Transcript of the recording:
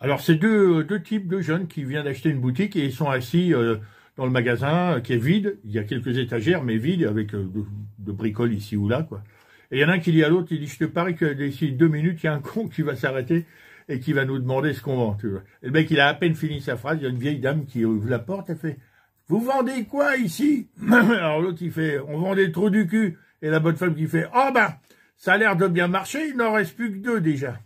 Alors, c'est deux, deux types de jeunes qui viennent d'acheter une boutique et ils sont assis euh, dans le magasin euh, qui est vide. Il y a quelques étagères, mais vides, avec euh, de, bricoles ici ou là, quoi. Et il y en a un qui dit à l'autre, il dit, je te parie que d'ici deux minutes, il y a un con qui va s'arrêter et qui va nous demander ce qu'on vend, tu vois. Et le mec, il a à peine fini sa phrase, il y a une vieille dame qui ouvre la porte, et fait, vous vendez quoi ici? Alors l'autre, il fait, on vend des trous du cul. Et la bonne femme qui fait, oh ben, ça a l'air de bien marcher, il n'en reste plus que deux déjà.